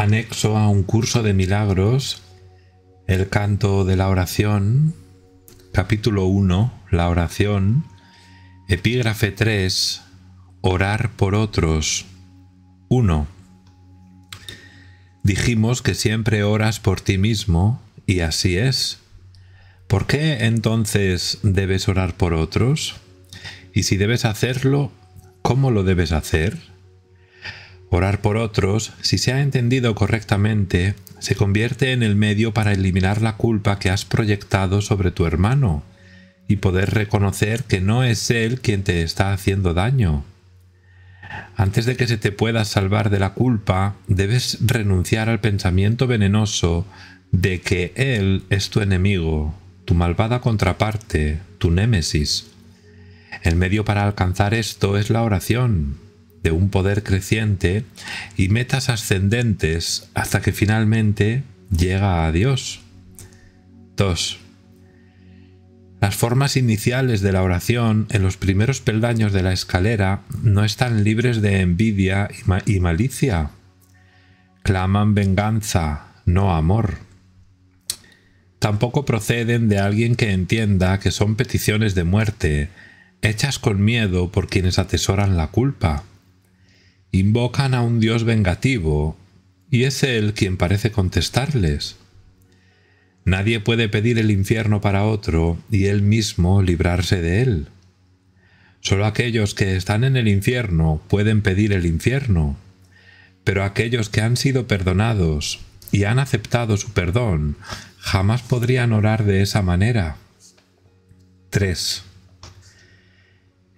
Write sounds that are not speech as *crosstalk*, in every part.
anexo a un curso de milagros, el canto de la oración, capítulo 1, la oración, epígrafe 3, orar por otros. 1. Dijimos que siempre oras por ti mismo, y así es. ¿Por qué entonces debes orar por otros? Y si debes hacerlo, ¿cómo lo debes hacer? Orar por otros, si se ha entendido correctamente, se convierte en el medio para eliminar la culpa que has proyectado sobre tu hermano y poder reconocer que no es él quien te está haciendo daño. Antes de que se te pueda salvar de la culpa, debes renunciar al pensamiento venenoso de que él es tu enemigo, tu malvada contraparte, tu némesis. El medio para alcanzar esto es la oración de un poder creciente y metas ascendentes hasta que finalmente llega a Dios. 2. Las formas iniciales de la oración en los primeros peldaños de la escalera no están libres de envidia y, malicia. Claman venganza, no amor. Tampoco proceden de alguien que entienda que son peticiones de muerte, hechas con miedo por quienes atesoran la culpa invocan a un dios vengativo, y es él quien parece contestarles. Nadie puede pedir el infierno para otro y él mismo librarse de él. Solo aquellos que están en el infierno pueden pedir el infierno, pero aquellos que han sido perdonados y han aceptado su perdón jamás podrían orar de esa manera. 3.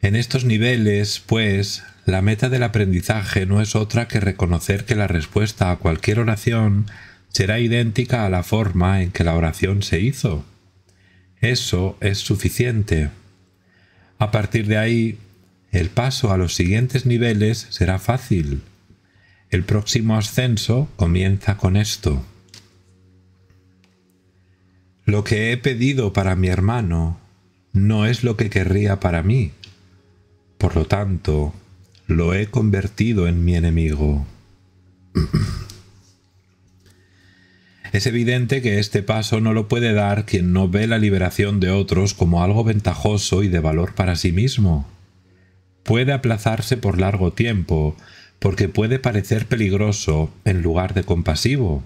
En estos niveles, pues, la meta del aprendizaje no es otra que reconocer que la respuesta a cualquier oración será idéntica a la forma en que la oración se hizo. Eso es suficiente. A partir de ahí, el paso a los siguientes niveles será fácil. El próximo ascenso comienza con esto. Lo que he pedido para mi hermano no es lo que querría para mí. Por lo tanto, lo he convertido en mi enemigo. *clears throat* Es evidente que este paso no lo puede dar quien no ve la liberación de otros como algo ventajoso y de valor para sí mismo. Puede aplazarse por largo tiempo, porque puede parecer peligroso en lugar de compasivo.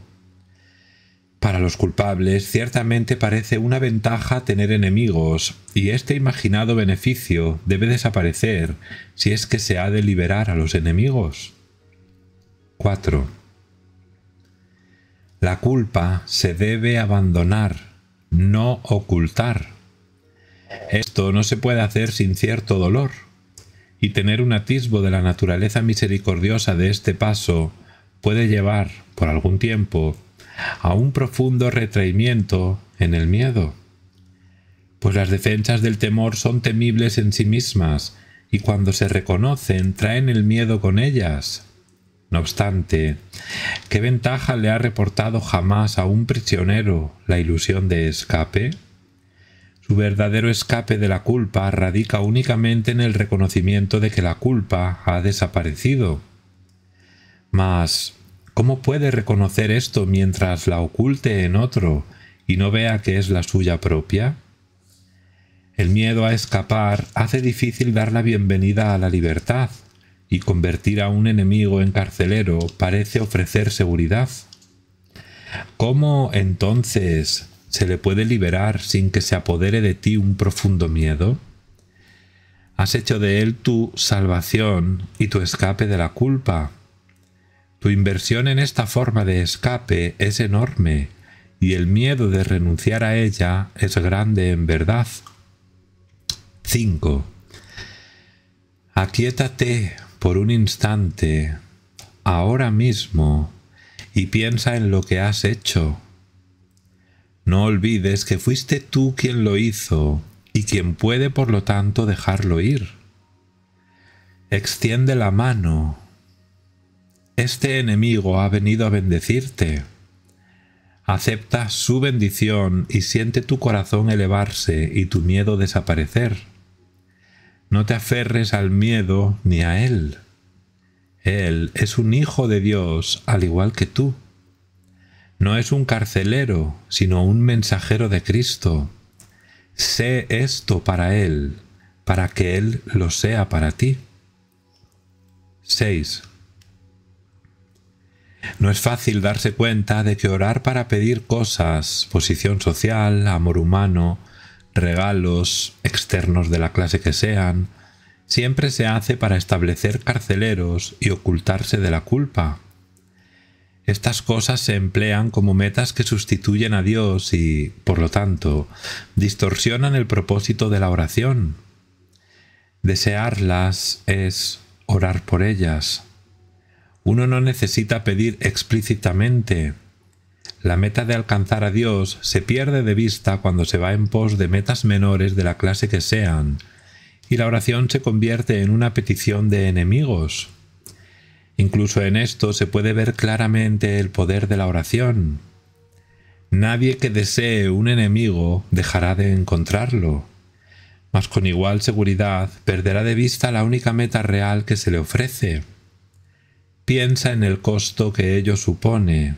Para los culpables ciertamente parece una ventaja tener enemigos, y este imaginado beneficio debe desaparecer si es que se ha de liberar a los enemigos. 4. La culpa se debe abandonar, no ocultar. Esto no se puede hacer sin cierto dolor, y tener un atisbo de la naturaleza misericordiosa de este paso puede llevar, por algún tiempo, a un profundo retraimiento en el miedo. Pues las defensas del temor son temibles en sí mismas, y cuando se reconocen traen el miedo con ellas. No obstante, ¿qué ventaja le ha reportado jamás a un prisionero la ilusión de escape? Su verdadero escape de la culpa radica únicamente en el reconocimiento de que la culpa ha desaparecido. Mas, ¿Cómo puede reconocer esto mientras la oculte en otro y no vea que es la suya propia? El miedo a escapar hace difícil dar la bienvenida a la libertad, y convertir a un enemigo en carcelero parece ofrecer seguridad. ¿Cómo entonces se le puede liberar sin que se apodere de ti un profundo miedo? Has hecho de él tu salvación y tu escape de la culpa, tu inversión en esta forma de escape es enorme y el miedo de renunciar a ella es grande en verdad. 5. Aquiétate por un instante, ahora mismo, y piensa en lo que has hecho. No olvides que fuiste tú quien lo hizo y quien puede por lo tanto dejarlo ir. Extiende la mano este enemigo ha venido a bendecirte. Acepta su bendición y siente tu corazón elevarse y tu miedo desaparecer. No te aferres al miedo ni a él. Él es un hijo de Dios al igual que tú. No es un carcelero, sino un mensajero de Cristo. Sé esto para Él, para que Él lo sea para ti. 6. No es fácil darse cuenta de que orar para pedir cosas, posición social, amor humano, regalos externos de la clase que sean, siempre se hace para establecer carceleros y ocultarse de la culpa. Estas cosas se emplean como metas que sustituyen a Dios y, por lo tanto, distorsionan el propósito de la oración. Desearlas es orar por ellas. Uno no necesita pedir explícitamente. La meta de alcanzar a Dios se pierde de vista cuando se va en pos de metas menores de la clase que sean, y la oración se convierte en una petición de enemigos. Incluso en esto se puede ver claramente el poder de la oración. Nadie que desee un enemigo dejará de encontrarlo, mas con igual seguridad perderá de vista la única meta real que se le ofrece, Piensa en el costo que ello supone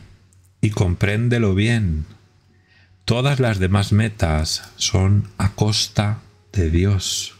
y compréndelo bien. Todas las demás metas son a costa de Dios.